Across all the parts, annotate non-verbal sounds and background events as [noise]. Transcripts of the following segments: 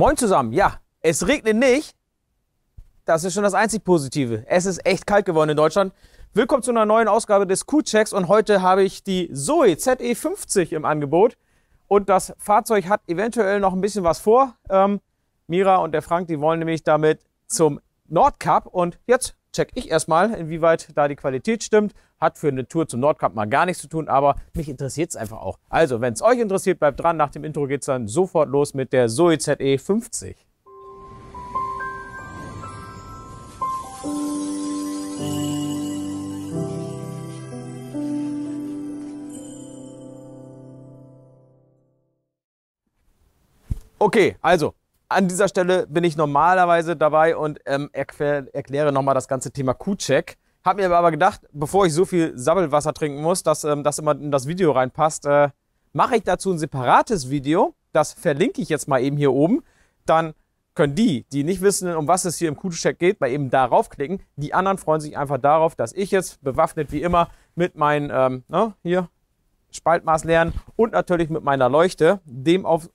Moin zusammen. Ja, es regnet nicht. Das ist schon das einzig Positive. Es ist echt kalt geworden in Deutschland. Willkommen zu einer neuen Ausgabe des Q-Checks und heute habe ich die Zoe ZE50 im Angebot. Und das Fahrzeug hat eventuell noch ein bisschen was vor. Ähm, Mira und der Frank, die wollen nämlich damit zum Nordcup. Und jetzt check ich erstmal, inwieweit da die Qualität stimmt hat für eine Tour zum Nordkap mal gar nichts zu tun, aber mich interessiert es einfach auch. Also, wenn es euch interessiert, bleibt dran. Nach dem Intro geht es dann sofort los mit der Zoe ZE 50. Okay, also an dieser Stelle bin ich normalerweise dabei und ähm, erklär, erkläre nochmal das ganze Thema Q-Check. Hab mir aber gedacht, bevor ich so viel Sabbelwasser trinken muss, dass ähm, das immer in das Video reinpasst, äh, mache ich dazu ein separates Video. Das verlinke ich jetzt mal eben hier oben. Dann können die, die nicht wissen, um was es hier im Kugelcheck geht, mal eben darauf klicken. Die anderen freuen sich einfach darauf, dass ich jetzt bewaffnet wie immer mit meinen, ähm, ne, hier, Spaltmaß lernen und natürlich mit meiner Leuchte dem auf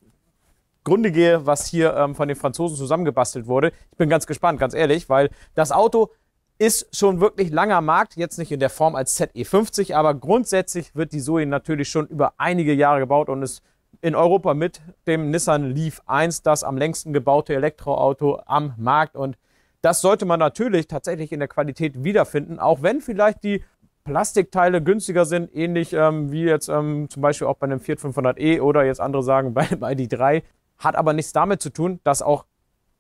Grunde gehe, was hier ähm, von den Franzosen zusammengebastelt wurde. Ich bin ganz gespannt, ganz ehrlich, weil das Auto ist schon wirklich langer Markt, jetzt nicht in der Form als ZE50, aber grundsätzlich wird die Zoe natürlich schon über einige Jahre gebaut und ist in Europa mit dem Nissan Leaf 1 das am längsten gebaute Elektroauto am Markt und das sollte man natürlich tatsächlich in der Qualität wiederfinden, auch wenn vielleicht die Plastikteile günstiger sind, ähnlich ähm, wie jetzt ähm, zum Beispiel auch bei einem Fiat 500e oder jetzt andere sagen [laughs] bei, bei die 3 hat aber nichts damit zu tun, dass auch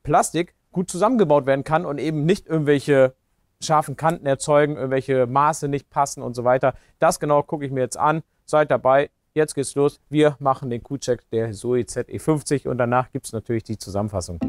Plastik gut zusammengebaut werden kann und eben nicht irgendwelche scharfen Kanten erzeugen, irgendwelche Maße nicht passen und so weiter. Das genau gucke ich mir jetzt an. Seid dabei. Jetzt geht's los. Wir machen den Q-Check der Zoe ZE50 und danach gibt es natürlich die Zusammenfassung.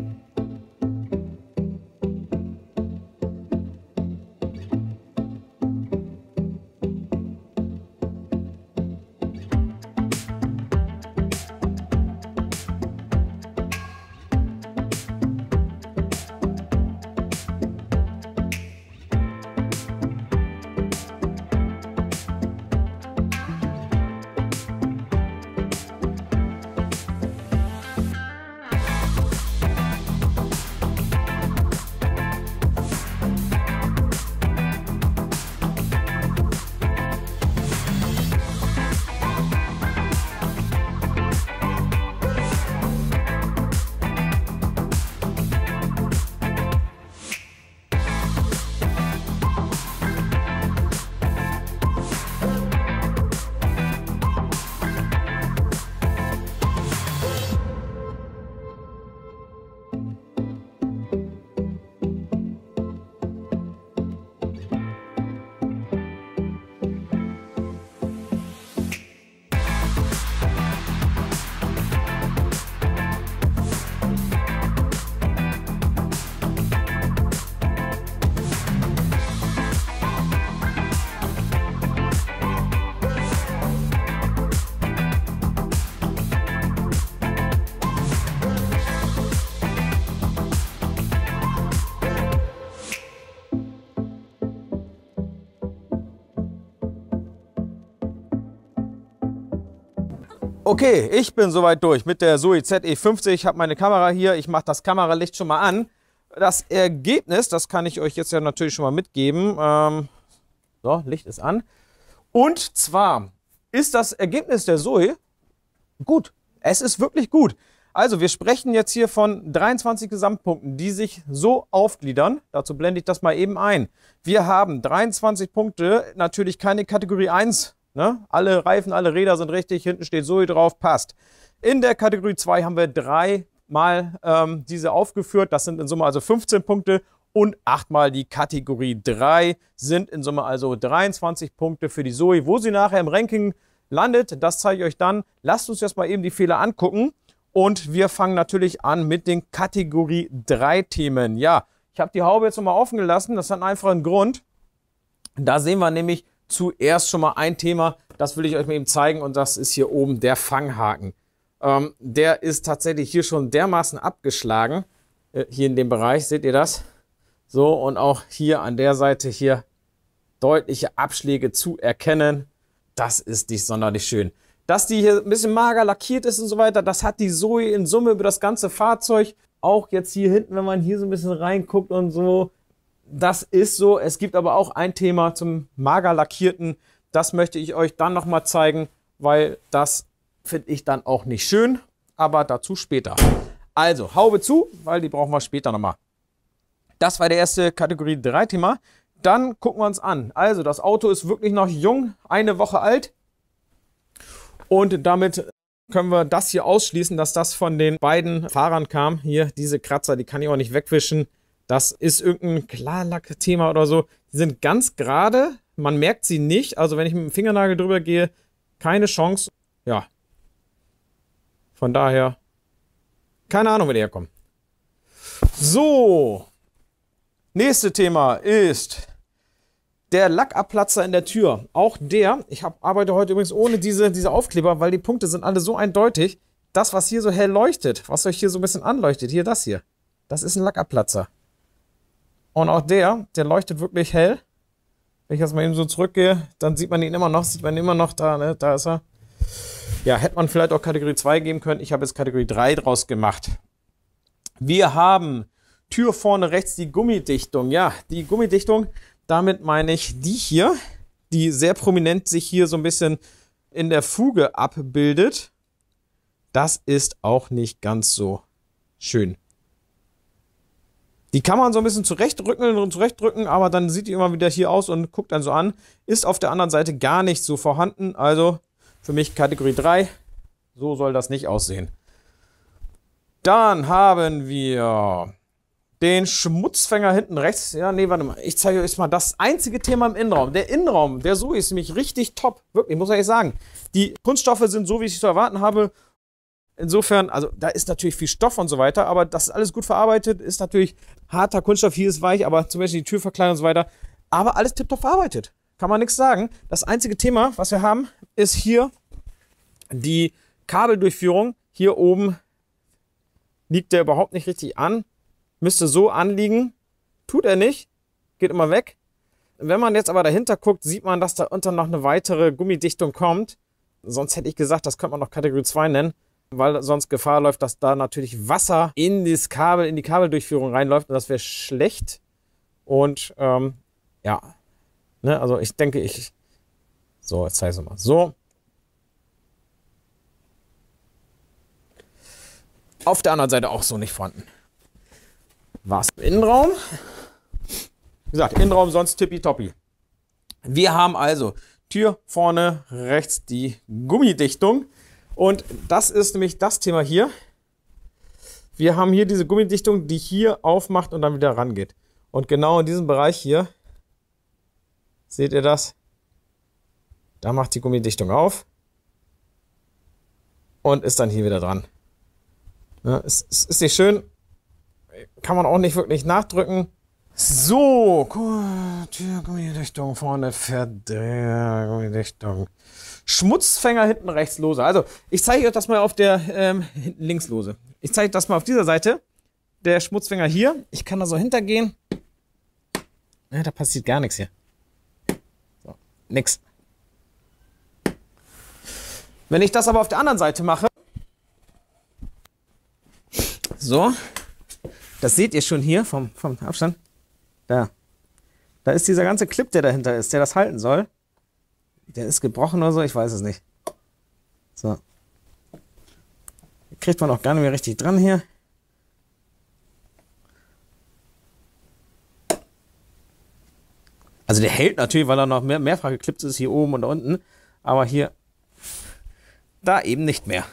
Okay, ich bin soweit durch mit der Zoe ZE50. Ich habe meine Kamera hier, ich mache das Kameralicht schon mal an. Das Ergebnis, das kann ich euch jetzt ja natürlich schon mal mitgeben. Ähm, so, Licht ist an. Und zwar ist das Ergebnis der Zoe gut. Es ist wirklich gut. Also, wir sprechen jetzt hier von 23 Gesamtpunkten, die sich so aufgliedern. Dazu blende ich das mal eben ein. Wir haben 23 Punkte, natürlich keine Kategorie 1 Ne? Alle Reifen, alle Räder sind richtig, hinten steht Zoe drauf, passt. In der Kategorie 2 haben wir dreimal ähm, diese aufgeführt. Das sind in Summe also 15 Punkte und achtmal die Kategorie 3 sind in Summe also 23 Punkte für die Zoe. Wo sie nachher im Ranking landet, das zeige ich euch dann. Lasst uns jetzt mal eben die Fehler angucken. Und wir fangen natürlich an mit den Kategorie 3 Themen. Ja, ich habe die Haube jetzt nochmal offen gelassen. Das hat einen einfachen Grund. Da sehen wir nämlich zuerst schon mal ein Thema, das will ich euch mal eben zeigen und das ist hier oben der Fanghaken. Ähm, der ist tatsächlich hier schon dermaßen abgeschlagen, äh, hier in dem Bereich, seht ihr das? So und auch hier an der Seite hier deutliche Abschläge zu erkennen. Das ist nicht sonderlich schön. Dass die hier ein bisschen mager lackiert ist und so weiter, das hat die Zoe in Summe über das ganze Fahrzeug. Auch jetzt hier hinten, wenn man hier so ein bisschen reinguckt und so, das ist so. Es gibt aber auch ein Thema zum mager lackierten. Das möchte ich euch dann nochmal zeigen, weil das finde ich dann auch nicht schön. Aber dazu später. Also, Haube zu, weil die brauchen wir später nochmal. Das war der erste Kategorie 3 Thema. Dann gucken wir uns an. Also, das Auto ist wirklich noch jung, eine Woche alt. Und damit können wir das hier ausschließen, dass das von den beiden Fahrern kam. Hier, diese Kratzer, die kann ich auch nicht wegwischen. Das ist irgendein Klarlack-Thema oder so. Die sind ganz gerade, man merkt sie nicht. Also wenn ich mit dem Fingernagel drüber gehe, keine Chance. Ja. Von daher, keine Ahnung, wie die herkommen. So. Nächste Thema ist der Lackabplatzer in der Tür. Auch der, ich hab, arbeite heute übrigens ohne diese, diese Aufkleber, weil die Punkte sind alle so eindeutig. Das, was hier so hell leuchtet, was euch hier so ein bisschen anleuchtet, hier das hier, das ist ein Lackabplatzer. Und auch der, der leuchtet wirklich hell. Wenn ich erstmal eben so zurückgehe, dann sieht man ihn immer noch, sieht man ihn immer noch da, ne? Da ist er. Ja, hätte man vielleicht auch Kategorie 2 geben können. Ich habe jetzt Kategorie 3 draus gemacht. Wir haben Tür vorne rechts die Gummidichtung. Ja, die Gummidichtung, damit meine ich die hier, die sehr prominent sich hier so ein bisschen in der Fuge abbildet. Das ist auch nicht ganz so schön. Die kann man so ein bisschen zurechtrücken und zurechtdrücken, aber dann sieht die immer wieder hier aus und guckt dann so an. Ist auf der anderen Seite gar nicht so vorhanden. Also für mich Kategorie 3. So soll das nicht aussehen. Dann haben wir den Schmutzfänger hinten rechts. Ja, nee, warte mal. Ich zeige euch jetzt mal das einzige Thema im Innenraum. Der Innenraum, der so ist nämlich richtig top. Wirklich, muss ich sagen. Die Kunststoffe sind so, wie ich es zu erwarten habe. Insofern, also da ist natürlich viel Stoff und so weiter, aber das ist alles gut verarbeitet, ist natürlich harter Kunststoff, hier ist weich, aber zum Beispiel die Türverkleidung und so weiter. Aber alles tiptop verarbeitet. Kann man nichts sagen. Das einzige Thema, was wir haben, ist hier die Kabeldurchführung. Hier oben liegt der überhaupt nicht richtig an. Müsste so anliegen. Tut er nicht. Geht immer weg. Wenn man jetzt aber dahinter guckt, sieht man, dass da unten noch eine weitere Gummidichtung kommt. Sonst hätte ich gesagt, das könnte man noch Kategorie 2 nennen weil sonst Gefahr läuft, dass da natürlich Wasser in das Kabel, in die Kabeldurchführung reinläuft und das wäre schlecht. Und ähm, ja, ne, also ich denke, ich. So, jetzt zeige ich es mal. So. Auf der anderen Seite auch so nicht vorhanden. War's im Innenraum? Wie gesagt, Innenraum sonst tippitoppi. Wir haben also Tür vorne rechts die Gummidichtung. Und das ist nämlich das Thema hier. Wir haben hier diese Gummidichtung, die hier aufmacht und dann wieder rangeht. Und genau in diesem Bereich hier, seht ihr das? Da macht die Gummidichtung auf und ist dann hier wieder dran. Ja, es, es ist nicht schön, kann man auch nicht wirklich nachdrücken. So, gut, hier, Gummidichtung vorne verdreht, Gummidichtung. Schmutzfänger hinten rechts lose. Also, ich zeige euch das mal auf der ähm, hinten links lose. Ich zeige das mal auf dieser Seite. Der Schmutzfänger hier. Ich kann da so hintergehen. Ja, da passiert gar nichts hier. So, nix. Wenn ich das aber auf der anderen Seite mache, so, das seht ihr schon hier vom, vom Abstand, da. Da ist dieser ganze Clip, der dahinter ist, der das halten soll. Der ist gebrochen oder so, ich weiß es nicht. So. Kriegt man auch gar nicht mehr richtig dran hier. Also der hält natürlich, weil er noch mehr, mehrfach geklippt ist, hier oben und unten. Aber hier, da eben nicht mehr.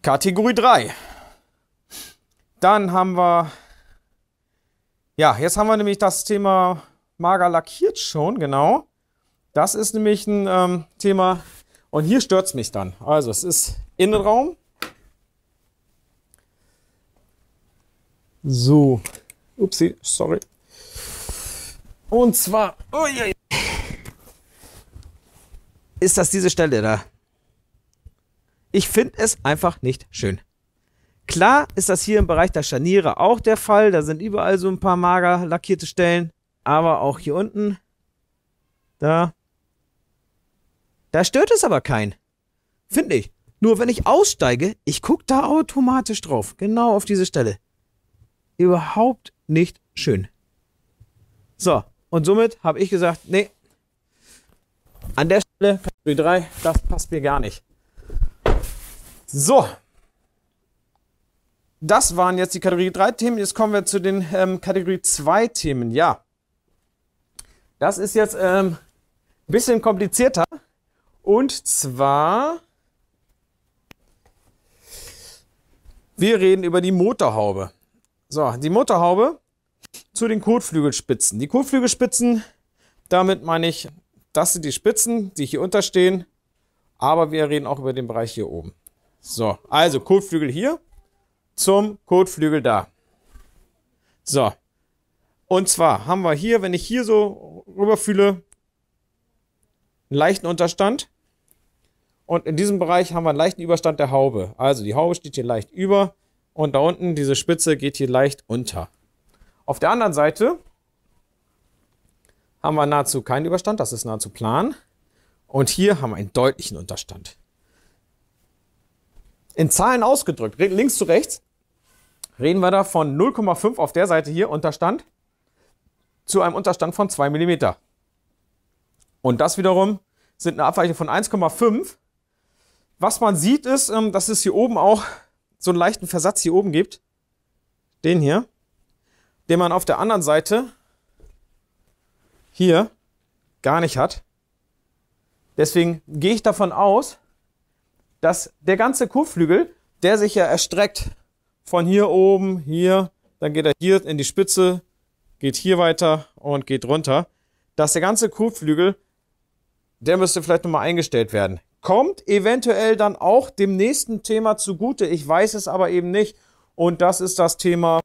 Kategorie 3. Dann haben wir ja, jetzt haben wir nämlich das Thema mager lackiert schon, genau. Das ist nämlich ein ähm, Thema, und hier stört es mich dann. Also es ist Innenraum. So, upsie, sorry. Und zwar, oh je, ist das diese Stelle da. Ich finde es einfach nicht schön. Klar ist das hier im Bereich der Scharniere auch der Fall. Da sind überall so ein paar mager lackierte Stellen. Aber auch hier unten, da, da stört es aber keinen. Finde ich. Nur wenn ich aussteige, ich gucke da automatisch drauf. Genau auf diese Stelle. Überhaupt nicht schön. So, und somit habe ich gesagt, nee, an der Stelle Kategorie 3, das passt mir gar nicht. So, das waren jetzt die Kategorie 3 Themen. Jetzt kommen wir zu den ähm, Kategorie 2 Themen. Ja, das ist jetzt ähm, ein bisschen komplizierter. Und zwar, wir reden über die Motorhaube. So, die Motorhaube zu den Kotflügelspitzen. Die Kotflügelspitzen, damit meine ich, das sind die Spitzen, die hier unterstehen. Aber wir reden auch über den Bereich hier oben. So, also Kotflügel hier zum Kotflügel da. So. Und zwar haben wir hier, wenn ich hier so rüberfühle, einen leichten Unterstand. Und in diesem Bereich haben wir einen leichten Überstand der Haube. Also die Haube steht hier leicht über und da unten diese Spitze geht hier leicht unter. Auf der anderen Seite haben wir nahezu keinen Überstand, das ist nahezu plan. Und hier haben wir einen deutlichen Unterstand. In Zahlen ausgedrückt, links zu rechts, reden wir da von 0,5 auf der Seite hier Unterstand zu einem Unterstand von 2 mm. Und das wiederum sind eine Abweichung von 1,5. Was man sieht ist, ähm, dass es hier oben auch so einen leichten Versatz hier oben gibt. Den hier. Den man auf der anderen Seite hier gar nicht hat. Deswegen gehe ich davon aus, dass der ganze Kurflügel, der sich ja erstreckt von hier oben, hier, dann geht er hier in die Spitze, geht hier weiter und geht runter. Dass der ganze Kotflügel, der müsste vielleicht nochmal eingestellt werden. Kommt eventuell dann auch dem nächsten Thema zugute. Ich weiß es aber eben nicht. Und das ist das Thema,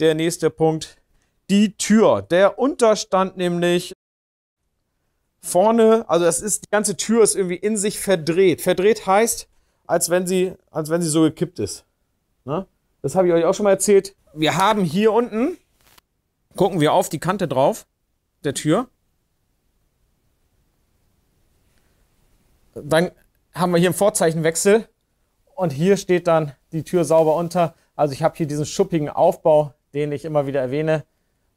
der nächste Punkt, die Tür. Der Unterstand nämlich vorne, also das ist, die ganze Tür ist irgendwie in sich verdreht. Verdreht heißt, als wenn sie, als wenn sie so gekippt ist. Ne? Das habe ich euch auch schon mal erzählt. Wir haben hier unten, gucken wir auf die Kante drauf, der Tür. Dann haben wir hier einen Vorzeichenwechsel und hier steht dann die Tür sauber unter. Also ich habe hier diesen schuppigen Aufbau, den ich immer wieder erwähne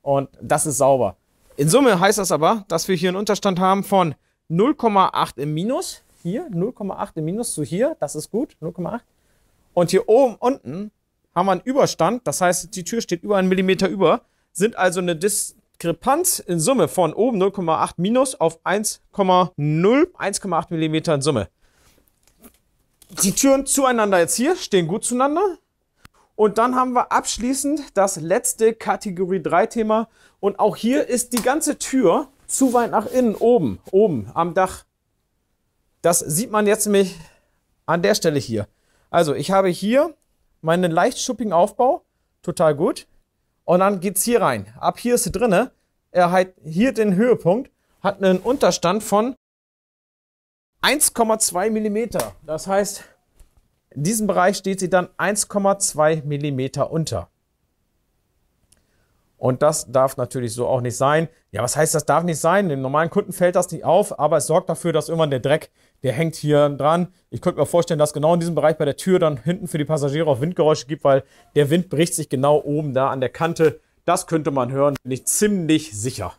und das ist sauber. In Summe heißt das aber, dass wir hier einen Unterstand haben von 0,8 im Minus, hier 0,8 im Minus zu hier, das ist gut, 0,8. Und hier oben unten haben wir einen Überstand, das heißt, die Tür steht über einen Millimeter über, sind also eine Diskrepanz in Summe von oben 0,8 minus auf 1,0, 1,8 Millimeter in Summe. Die Türen zueinander jetzt hier stehen gut zueinander. Und dann haben wir abschließend das letzte Kategorie 3 Thema. Und auch hier ist die ganze Tür zu weit nach innen oben, oben am Dach. Das sieht man jetzt nämlich an der Stelle hier. Also ich habe hier meinen leicht schuppigen Aufbau, total gut. Und dann geht's hier rein. Ab hier ist sie drinne. Er hat hier den Höhepunkt, hat einen Unterstand von 1,2 mm. Das heißt, in diesem Bereich steht sie dann 1,2 mm unter. Und das darf natürlich so auch nicht sein. Ja, was heißt, das darf nicht sein? Dem normalen Kunden fällt das nicht auf, aber es sorgt dafür, dass irgendwann der Dreck der hängt hier dran. Ich könnte mir vorstellen, dass genau in diesem Bereich bei der Tür dann hinten für die Passagiere auch Windgeräusche gibt, weil der Wind bricht sich genau oben da an der Kante. Das könnte man hören, bin ich ziemlich sicher.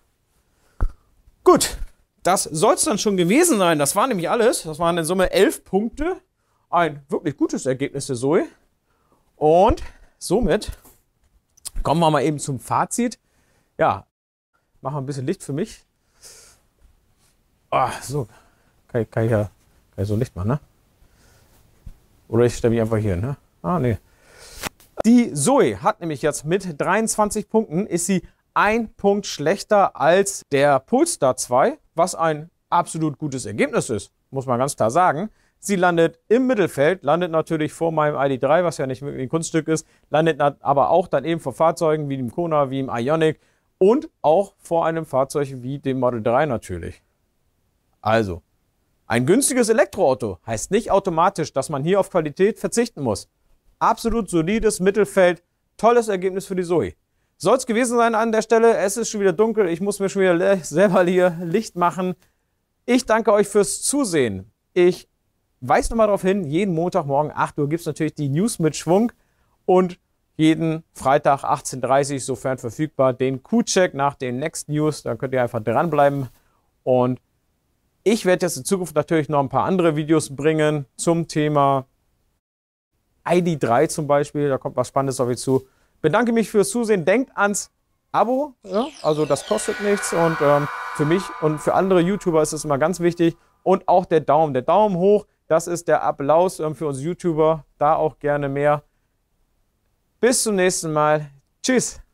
Gut, das soll es dann schon gewesen sein. Das war nämlich alles. Das waren in Summe elf Punkte. Ein wirklich gutes Ergebnis der Zoe. Und somit kommen wir mal eben zum Fazit. Ja, machen wir ein bisschen Licht für mich. Ach, so. Kann ich, kann ich ja ja, so nicht mal, ne? Oder ich stelle mich einfach hier, ne? Ah, nee. Die Zoe hat nämlich jetzt mit 23 Punkten, ist sie ein Punkt schlechter als der Polestar 2, was ein absolut gutes Ergebnis ist, muss man ganz klar sagen. Sie landet im Mittelfeld, landet natürlich vor meinem ID3, was ja nicht wirklich ein Kunststück ist, landet aber auch dann eben vor Fahrzeugen wie dem Kona, wie dem Ionic und auch vor einem Fahrzeug wie dem Model 3 natürlich. Also, ein günstiges Elektroauto heißt nicht automatisch, dass man hier auf Qualität verzichten muss. Absolut solides Mittelfeld, tolles Ergebnis für die Zoe. Soll es gewesen sein an der Stelle. Es ist schon wieder dunkel. Ich muss mir schon wieder [laughs] selber hier Licht machen. Ich danke euch fürs Zusehen. Ich weise nochmal darauf hin, jeden Montagmorgen 8 Uhr gibt es natürlich die News mit Schwung und jeden Freitag 18.30 Uhr, sofern verfügbar, den Q-Check nach den Next News. Da könnt ihr einfach dranbleiben und ich werde jetzt in Zukunft natürlich noch ein paar andere Videos bringen zum Thema ID3 zum Beispiel. Da kommt was Spannendes auf euch zu. Bedanke mich fürs Zusehen. Denkt ans Abo. Ja? Also das kostet nichts. Und ähm, für mich und für andere YouTuber ist es immer ganz wichtig. Und auch der Daumen. Der Daumen hoch, das ist der Applaus ähm, für uns YouTuber. Da auch gerne mehr. Bis zum nächsten Mal. Tschüss.